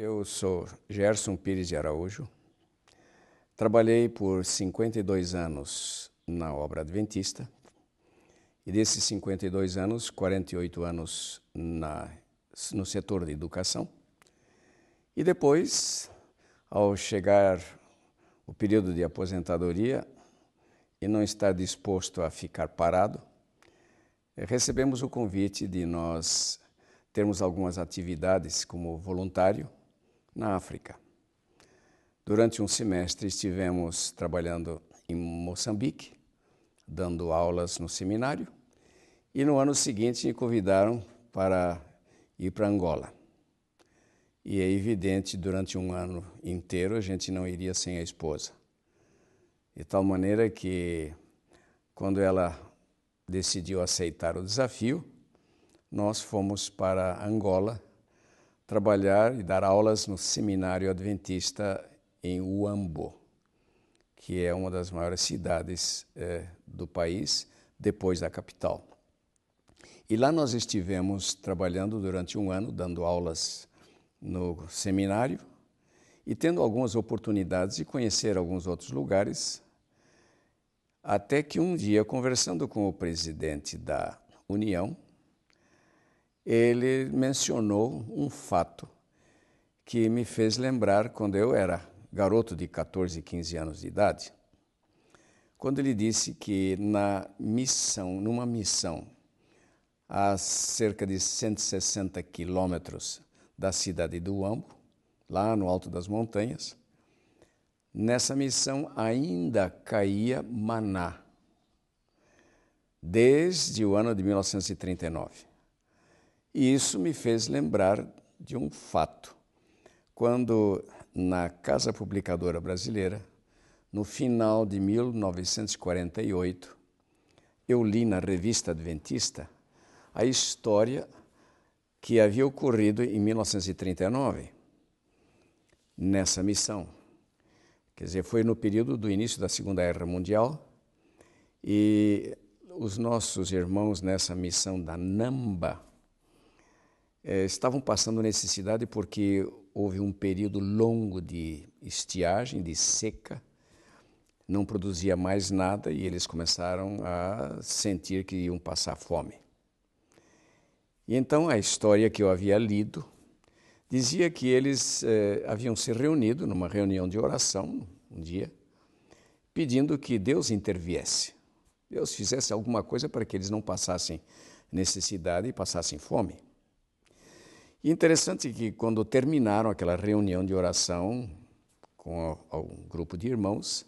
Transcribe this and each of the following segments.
Eu sou Gerson Pires de Araújo. Trabalhei por 52 anos na obra adventista e desses 52 anos, 48 anos na, no setor de educação. E depois, ao chegar o período de aposentadoria e não estar disposto a ficar parado, eh, recebemos o convite de nós termos algumas atividades como voluntário na África. Durante um semestre estivemos trabalhando em Moçambique, dando aulas no seminário, e no ano seguinte me convidaram para ir para Angola. E é evidente, durante um ano inteiro a gente não iria sem a esposa. De tal maneira que, quando ela decidiu aceitar o desafio, nós fomos para Angola trabalhar e dar aulas no Seminário Adventista em Uambo, que é uma das maiores cidades é, do país, depois da capital. E lá nós estivemos trabalhando durante um ano, dando aulas no seminário e tendo algumas oportunidades de conhecer alguns outros lugares, até que um dia, conversando com o presidente da União, ele mencionou um fato que me fez lembrar quando eu era garoto de 14, 15 anos de idade, quando ele disse que na missão, numa missão a cerca de 160 quilômetros da cidade do Uambo, lá no alto das montanhas, nessa missão ainda caía maná, desde o ano de 1939. E isso me fez lembrar de um fato. Quando na Casa Publicadora Brasileira, no final de 1948, eu li na revista Adventista a história que havia ocorrido em 1939 nessa missão. Quer dizer, foi no período do início da Segunda Guerra Mundial e os nossos irmãos nessa missão da Namba eh, estavam passando necessidade porque houve um período longo de estiagem, de seca, não produzia mais nada e eles começaram a sentir que iam passar fome. E então a história que eu havia lido dizia que eles eh, haviam se reunido numa reunião de oração um dia, pedindo que Deus interviesse, Deus fizesse alguma coisa para que eles não passassem necessidade e passassem fome. E interessante que quando terminaram aquela reunião de oração com um grupo de irmãos,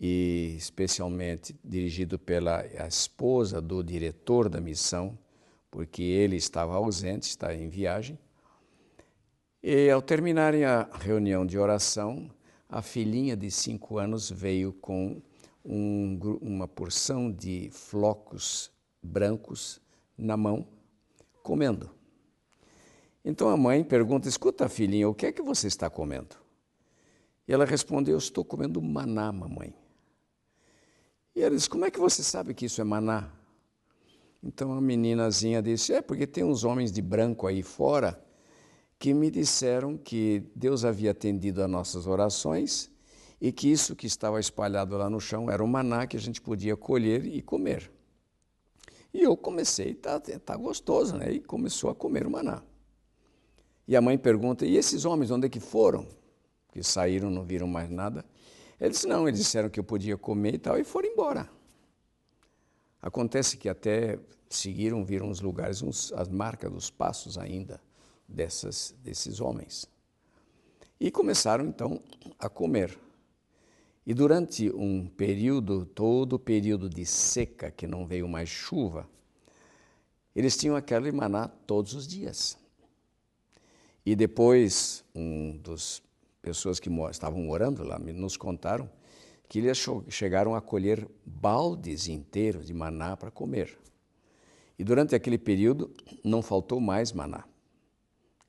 e especialmente dirigido pela esposa do diretor da missão, porque ele estava ausente, está em viagem. E ao terminarem a reunião de oração, a filhinha de cinco anos veio com um, uma porção de flocos brancos na mão, comendo. Então a mãe pergunta: Escuta, filhinha, o que é que você está comendo? E ela responde: Eu estou comendo maná, mamãe. E ela diz: Como é que você sabe que isso é maná? Então a meninazinha disse: É, porque tem uns homens de branco aí fora que me disseram que Deus havia atendido às nossas orações e que isso que estava espalhado lá no chão era o maná que a gente podia colher e comer. E eu comecei, tá, tá gostoso, né? E começou a comer o maná. E a mãe pergunta: E esses homens, onde é que foram? Que saíram, não viram mais nada. disse: não, eles disseram que eu podia comer e tal, e foram embora. Acontece que até seguiram, viram os lugares, uns, as marcas, os passos ainda dessas, desses homens. E começaram então a comer. E durante um período, todo o período de seca, que não veio mais chuva, eles tinham aquela maná todos os dias. E depois, um dos pessoas que estavam morando lá nos contaram que eles chegaram a colher baldes inteiros de maná para comer. E durante aquele período não faltou mais maná.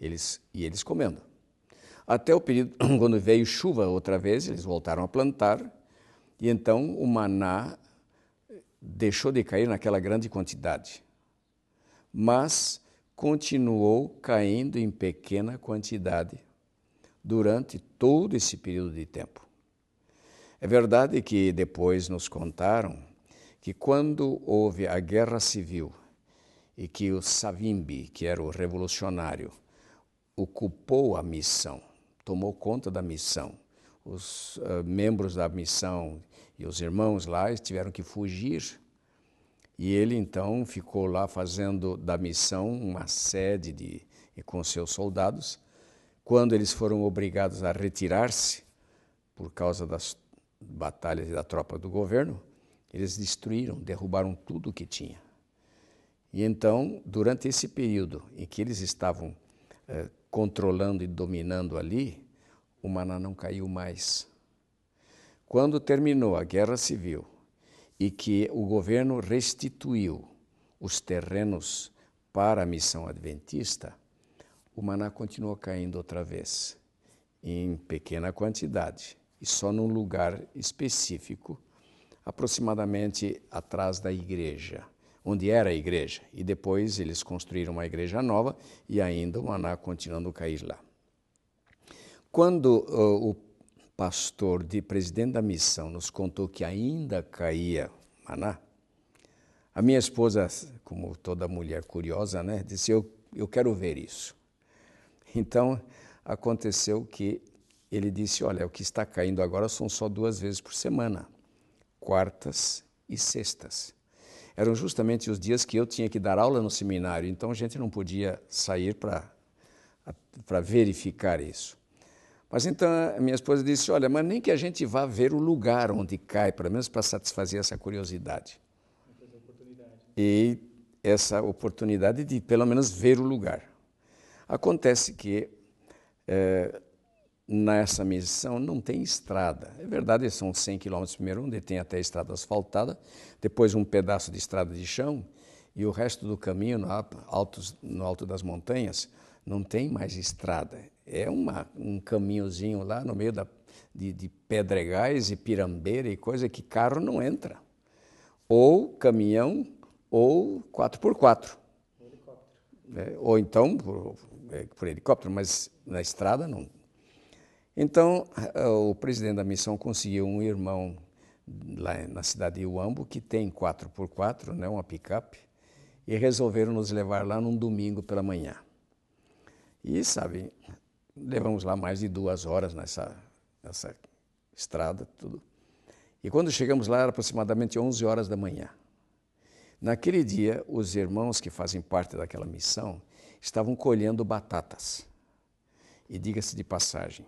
Eles e eles comendo. Até o período quando veio chuva outra vez, eles voltaram a plantar e então o maná eh, deixou de cair naquela grande quantidade. Mas continuou caindo em pequena quantidade durante todo esse período de tempo. É verdade que depois nos contaram que quando houve a guerra civil e que o Savimbi, que era o revolucionário, ocupou a missão, tomou conta da missão, os uh, membros da missão e os irmãos lá tiveram que fugir e ele então ficou lá fazendo da missão uma sede de, com seus soldados. Quando eles foram obrigados a retirar-se por causa das batalhas e da tropa do governo, eles destruíram, derrubaram tudo o que tinha. E então, durante esse período em que eles estavam eh, controlando e dominando ali, o Maná não caiu mais. Quando terminou a guerra civil e que o governo restituiu os terrenos para a missão adventista, o maná continuou caindo outra vez, em pequena quantidade e só num lugar específico, aproximadamente atrás da igreja, onde era a igreja. E depois eles construíram uma igreja nova e ainda o maná continuando a cair lá. Quando uh, o pastor de presidente da missão nos contou que ainda caía maná, a minha esposa, como toda mulher curiosa, né, disse: eu, eu quero ver isso. Então aconteceu que ele disse: Olha, o que está caindo agora são só duas vezes por semana, quartas e sextas. Eram justamente os dias que eu tinha que dar aula no seminário, então a gente não podia sair para verificar isso. Mas então a minha esposa disse: Olha, mas nem que a gente vá ver o lugar onde cai, pelo menos para satisfazer essa curiosidade. E essa oportunidade de pelo menos ver o lugar. Acontece que é, nessa missão não tem estrada. É verdade, são 100 quilômetros primeiro, onde tem até estrada asfaltada, depois um pedaço de estrada de chão e o resto do caminho no no alto das montanhas não tem mais estrada. É uma, um caminhozinho lá no meio da, de, de pedregais e pirambeira e coisa que carro não entra. Ou caminhão, ou 4x4. É, né? ou então por, é, por, helicóptero, mas na estrada não. Então, eh, o presidente da missão conseguiu um irmão lá na cidade de Uambo que tem 4x4, né, uma picape, e resolveram nos levar lá num domingo pela manhã. E, sabe, levamos lá mais de duas horas nessa, nessa estrada, tudo. E quando chegamos lá, era aproximadamente 11 horas da manhã. Naquele dia, os irmãos que fazem parte daquela missão estavam colhendo batatas. E diga-se de passagem,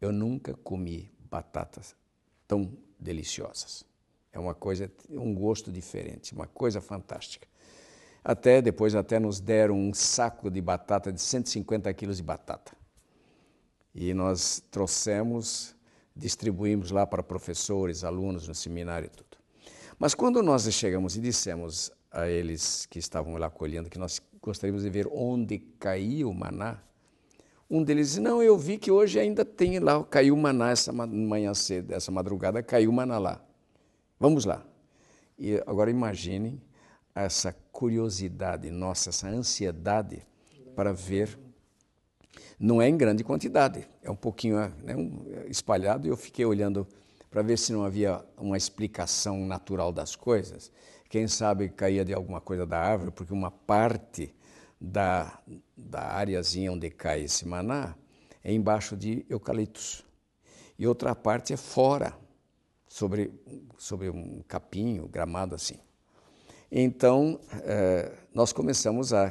eu nunca comi batatas tão deliciosas. É uma coisa, um gosto diferente, uma coisa fantástica. Até depois até nos deram um saco de batata, de 150 quilos de batata. E nós trouxemos, distribuímos lá para professores, alunos no seminário e tudo. Mas quando nós chegamos e dissemos a eles que estavam lá colhendo que nós gostaríamos de ver onde caiu o maná, um deles disse, não, eu vi que hoje ainda tem lá, caiu maná essa manhã cedo, essa madrugada, caiu maná lá. Vamos lá. E agora imaginem essa curiosidade nossa, essa ansiedade para ver. Não é em grande quantidade, é um pouquinho né, espalhado e eu fiquei olhando para ver se não havia uma explicação natural das coisas. Quem sabe caía de alguma coisa da árvore, porque uma parte da, da áreazinha onde cai esse maná é embaixo de eucaliptos e outra parte é fora, sobre, sobre um capinho, gramado assim. Então, é, nós começamos a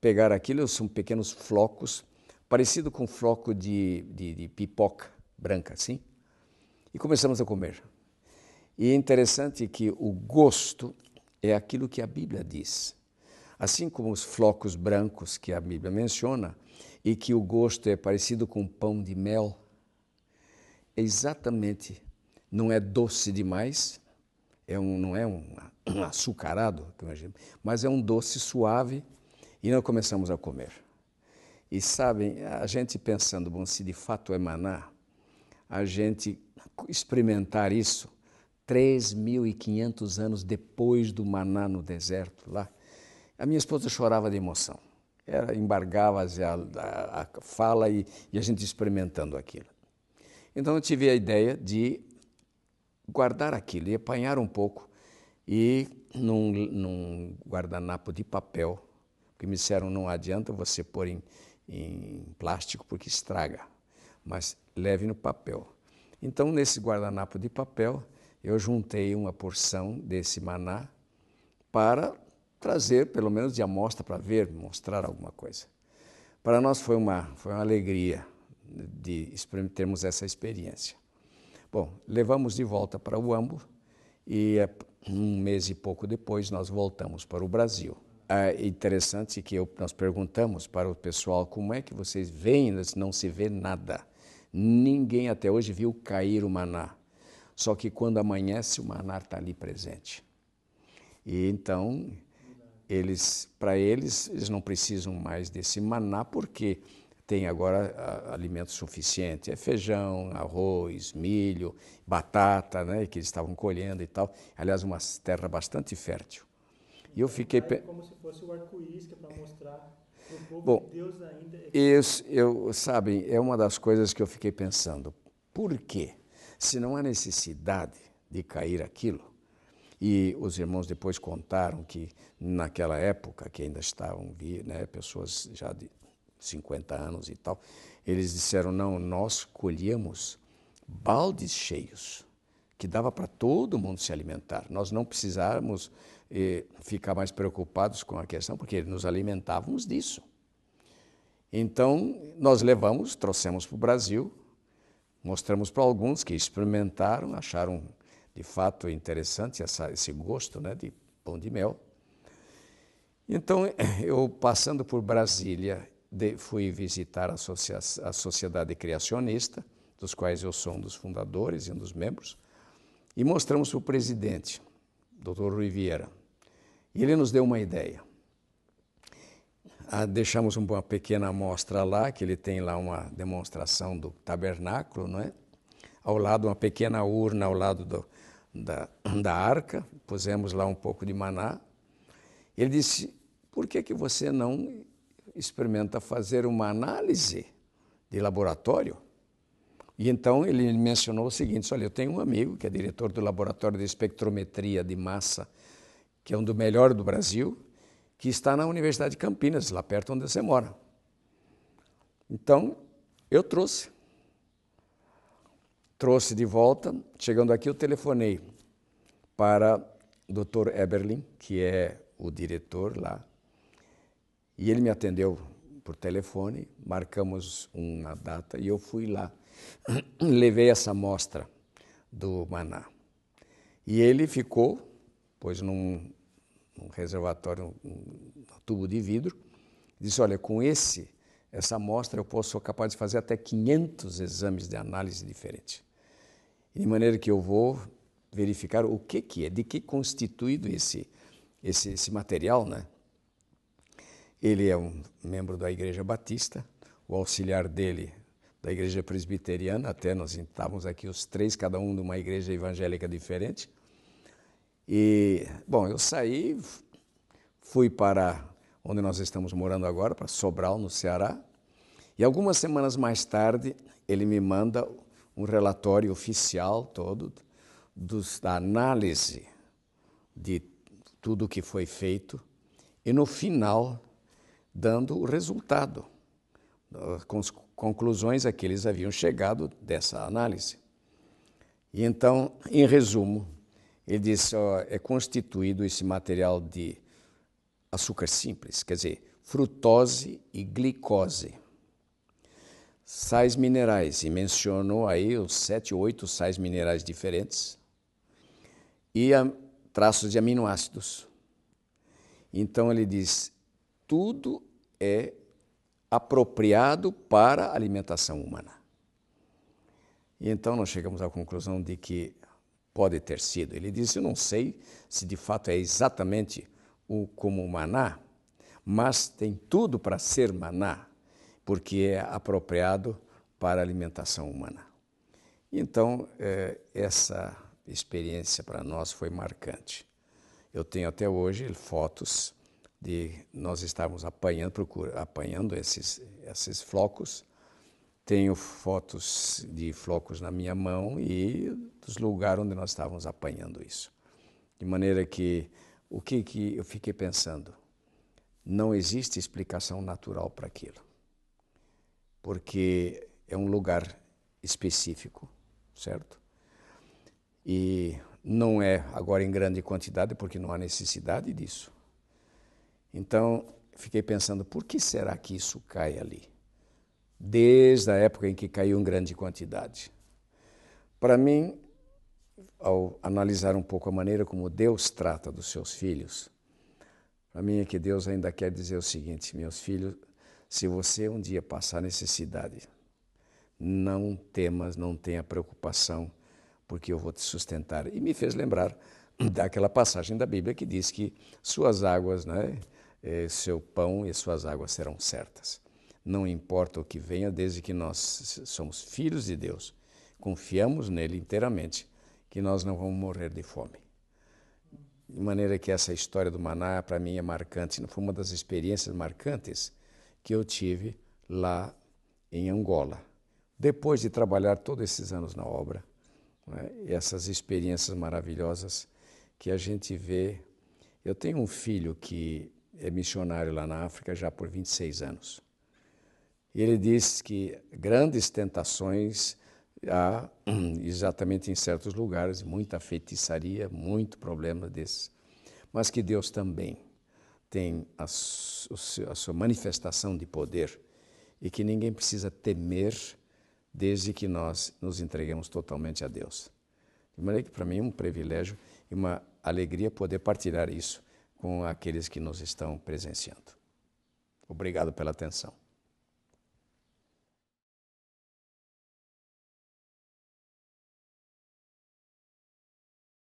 pegar aquilo, são pequenos flocos, parecido com floco de, de, de pipoca branca, assim, e começamos a comer. E é interessante que o gosto é aquilo que a Bíblia diz. Assim como os flocos brancos que a Bíblia menciona, e que o gosto é parecido com pão de mel, é exatamente, não é doce demais, é um, não é um, um açucarado, mas é um doce suave e nós começamos a comer. E sabem, a gente pensando, bom, se de fato é maná, a gente experimentar isso 3.500 anos depois do maná no deserto lá, a minha esposa chorava de emoção. Era, embargava a, a, a fala e, e a gente experimentando aquilo. Então eu tive a ideia de guardar aquilo e apanhar um pouco. E num, num guardanapo de papel, que me disseram não adianta você pôr em, em plástico porque estraga, mas leve no papel. Então, nesse guardanapo de papel, eu juntei uma porção desse maná para trazer, pelo menos de amostra, para ver, mostrar alguma coisa. Para nós foi uma, foi uma alegria de termos essa experiência. Bom, levamos de volta para o Ambo e é, um mês e pouco depois nós voltamos para o Brasil. É interessante que eu, nós perguntamos para o pessoal como é que vocês veem, não se vê nada. Ninguém até hoje viu cair o maná. Só que quando amanhece, o maná está ali presente. E então, eles, para eles, eles não precisam mais desse maná, porque quê? tem agora alimento suficiente. É feijão, arroz, milho, batata, né, que eles estavam colhendo e tal. Aliás, uma terra bastante fértil. E eu fiquei... Como se fosse o arco-íris, que é para mostrar o povo Bom, que Deus ainda... É Isso, eu, sabe, é uma das coisas que eu fiquei pensando. Por quê? Se não há necessidade de cair aquilo, e os irmãos depois contaram que naquela época, que ainda estavam, vi, né, pessoas já de 50 anos e tal, eles disseram: não, nós colhíamos baldes cheios, que dava para todo mundo se alimentar. Nós não precisávamos eh, ficar mais preocupados com a questão, porque nos alimentávamos disso. Então, nós levamos, trouxemos para o Brasil, mostramos para alguns que experimentaram, acharam de fato interessante essa, esse gosto né, de pão de mel. Então, eu passando por Brasília de, fui visitar a, a Sociedade Criacionista, dos quais eu sou um dos fundadores e um dos membros, e mostramos para o presidente, Dr. Rui Vieira. E ele nos deu uma ideia. Ah, deixamos uma pequena amostra lá, que ele tem lá uma demonstração do tabernáculo, não é? Ao lado, uma pequena urna ao lado do, da, da arca, pusemos lá um pouco de maná. Ele disse, por que, que você não experimenta fazer uma análise de laboratório. E então ele mencionou o seguinte: olha, eu tenho um amigo que é diretor do laboratório de espectrometria de massa, que é um do melhor do Brasil, que está na Universidade de Campinas, lá perto onde você mora. Então, eu trouxe. Trouxe de volta. Chegando aqui, eu telefonei para o Dr. Eberlin, que é o diretor lá e ele me atendeu por telefone, marcamos uma data e eu fui lá. Levei essa amostra do Maná. E ele ficou, pois num, num reservatório, um tubo de vidro, disse: Olha, com esse, essa amostra eu posso, sou capaz de fazer até 500 exames de análise diferentes. De maneira que eu vou verificar o que, que é, de que constituído esse, esse, esse material, né? Ele é um membro da Igreja Batista, o auxiliar dele da Igreja Presbiteriana, até nós estávamos aqui os três, cada um de uma igreja evangélica diferente. E, bom, eu saí, fui para onde nós estamos morando agora, para Sobral, no Ceará, e algumas semanas mais tarde ele me manda um relatório oficial todo dos, da análise de tudo que foi feito, e no final dando o resultado, com as conclusões a que eles haviam chegado dessa análise. E então, em resumo, ele disse: ó, é constituído esse material de açúcar simples, quer dizer, frutose e glicose. Sais minerais, e mencionou aí os sete ou oito sais minerais diferentes, e traços de aminoácidos. Então ele diz: tudo é apropriado para a alimentação humana. E então nós chegamos à conclusão de que pode ter sido. Ele disse: Eu não sei se de fato é exatamente o como maná, mas tem tudo para ser maná, porque é apropriado para a alimentação humana. Então, é, essa experiência para nós foi marcante. Eu tenho até hoje fotos de nós estarmos apanhando, procura, apanhando esses, esses flocos. Tenho fotos de flocos na minha mão e dos lugares onde nós estávamos apanhando isso. De maneira que o que, que eu fiquei pensando? Não existe explicação natural para aquilo, porque é um lugar específico, certo? E não é agora em grande quantidade, porque não há necessidade disso então, fiquei pensando, por que será que isso cai ali? Desde a época em que caiu em grande quantidade. Para mim, ao analisar um pouco a maneira como Deus trata dos seus filhos, para mim é que Deus ainda quer dizer o seguinte: meus filhos, se você um dia passar necessidade, não temas, não tenha preocupação, porque eu vou te sustentar. E me fez lembrar daquela passagem da Bíblia que diz que suas águas, né? É, seu pão e suas águas serão certas. Não importa o que venha, desde que nós somos filhos de Deus, confiamos nele inteiramente, que nós não vamos morrer de fome. De maneira que essa história do maná, para mim, é marcante. Foi uma das experiências marcantes que eu tive lá em Angola. Depois de trabalhar todos esses anos na obra, né, essas experiências maravilhosas que a gente vê. Eu tenho um filho que é missionário lá na África já por 26 anos. E ele diz que grandes tentações há hum, exatamente em certos lugares, muita feitiçaria, muito problema desses, mas que Deus também tem a, a sua manifestação de poder e que ninguém precisa temer desde que nós nos entreguemos totalmente a Deus. De maneira que para mim é um privilégio e uma alegria poder partilhar isso com aqueles que nos estão presenciando. Obrigado pela atenção.